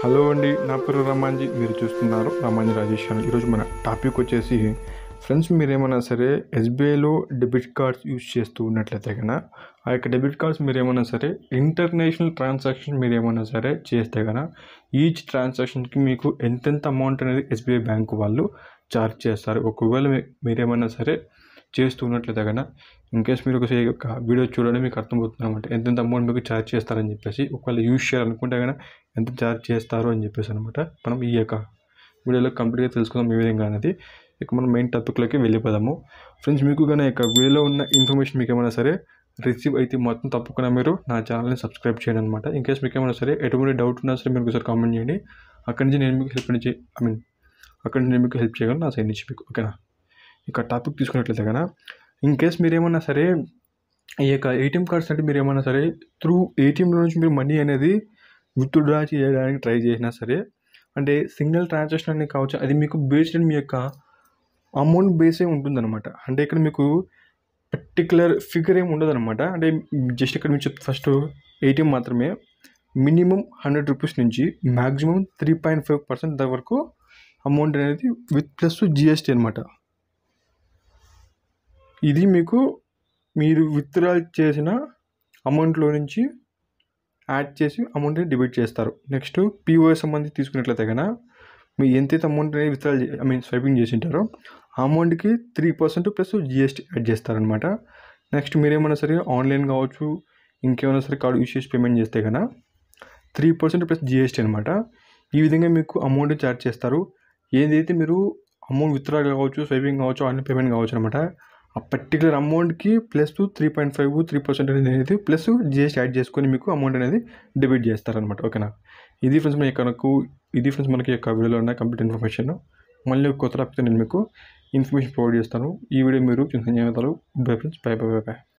hello అండి నా పేరు రమాంజీ మీరు చూస్తున్నారు రమాన్జీ రాజేష్ ఛానల్ ఈరోజు మన టాపిక్ వచ్చేసి ఫ్రెండ్స్ మీరేమైనా సరే ఎస్బీఐలో డెబిట్ కార్డ్స్ యూజ్ చేస్తూ ఉన్నట్లయితే కన్నా ఆ యొక్క డెబిట్ కార్డ్స్ మీరేమైనా సరే ఇంటర్నేషనల్ ట్రాన్సాక్షన్ మీరేమైనా సరే చేస్తే కన్నా ఈచ్ ట్రాన్సాక్షన్కి మీకు ఎంతెంత అమౌంట్ అనేది ఎస్బీఐ బ్యాంకు వాళ్ళు ఛార్జ్ చేస్తారు ఒకవేళ మీరేమైనా సరే చేస్తూ ఉన్నట్లయితే కన్నా ఇన్కేస్ మీరు ఒకసారి ఒక వీడియో చూడండి మీకు అర్థమవుతుంది అనమాట ఎంతెంత అమౌంట్ మీకు ఛార్జ్ చేస్తారని చెప్పేసి ఒకవేళ యూజ్ చేయాలనుకుంటే కన్నా ఎంత ఛార్జ్ చేస్తారు అని చెప్పేసి అనమాట మనం ఈ యొక్క వీడియోలో కంప్లీట్గా తెలుసుకుందాం ఈ విధంగా అనేది ఇక మనం మెయిన్ టాపిక్లోకి వెళ్ళిపోదాము ఫ్రెండ్స్ మీకు కానీ ఇక వీడియోలో ఉన్న ఇన్ఫర్మేషన్ మీకు ఏమైనా సరే రిసీవ్ అయితే మొత్తం తప్పకుండా మీరు నా ఛానల్ని సబ్స్క్రైబ్ చేయండి అనమాట ఇన్ మీకు ఏమైనా సరే ఎటువంటి డౌట్ ఉన్నా సరే మీరు ఒకసారి కామెంట్ చేయండి అక్కడి నుంచి నేను మీకు హెల్ప్ నుంచి ఐ మీన్ అక్కడి నుంచి నేను మీకు హెల్ప్ చేయగలను నా సైడ్ నుంచి మీకు ఓకేనా ఇక టాపిక్ తీసుకున్నట్లయితే కదా ఇన్ కేస్ ఏమన్నా సరే ఈ యొక్క ఏటీఎం కార్డ్స్ అంటే మీరు ఏమన్నా సరే త్రూ ఏటీఎంలో నుంచి మీరు మనీ అనేది విత్డ్రా చేయడానికి ట్రై చేసినా సరే అంటే సింగిల్ ట్రాన్సాక్షన్ అనేది కావచ్చు అది మీకు బేస్డ్ మీ యొక్క అమౌంట్ బేసే ఉంటుందన్నమాట అంటే ఇక్కడ మీకు పర్టికులర్ ఫిగర్ ఏమి అనమాట అంటే జస్ట్ ఇక్కడ మీరు ఫస్ట్ ఏటీఎం మాత్రమే మినిమం హండ్రెడ్ రూపీస్ నుంచి maximum three point five percent వరకు అమౌంట్ అనేది విత్ ప్లస్ జిఎస్టీ అనమాట ఇది మీకు మీరు విత్డ్రా చేసిన అమౌంట్లో నుంచి యాడ్ చేసి అమౌంట్ని డెబిట్ చేస్తారు నెక్స్ట్ పిఓఎస్ సంబంధించి తీసుకున్నట్లయితే కదా మీరు ఎంతైతే అమౌంట్ అనేది విత్డ్రా ఐ మీన్ స్వైపింగ్ చేసి ఉంటారో ఆ అమౌంట్కి three percent plus GST add చేస్తారనమాట నెక్స్ట్ మీరేమైనా సరే ఆన్లైన్ కావచ్చు ఇంకేమైనా సరే కార్డు యూస్ చేసి పేమెంట్ చేస్తే కదా త్రీ పర్సెంట్ ప్లస్ జిఎస్టీ అనమాట ఈ విధంగా మీకు అమౌంట్ ఛార్జ్ చేస్తారు ఏదైతే మీరు అమౌంట్ విత్డ్రా కావచ్చు స్వైపింగ్ కావచ్చు ఆన్లైన్ పేమెంట్ కావచ్చు అనమాట ఆ పర్టికులర్ అమౌంట్కి plus three point five three percent అనేది ప్లస్ జిఎస్టీ యాడ్ చేసుకొని మీకు అమౌంట్ అనేది డెబిట్ చేస్తారనమాట ఓకేనా ఇది ఫ్రెండ్స్ మన యొక్క ఇది ఫ్రెండ్స్ మనకి యొక్క వీడియోలో ఉన్న కంప్లీట్ ఇన్ఫర్మేషన్ మళ్ళీ కొత్త రాకపోతే నేను మీకు ఇన్ఫర్మేషన్ ప్రొవైడ్ చేస్తాను ఈ వీడియో మీరు చూసిన ధన్యవాదాలు bye friends bye bye bye by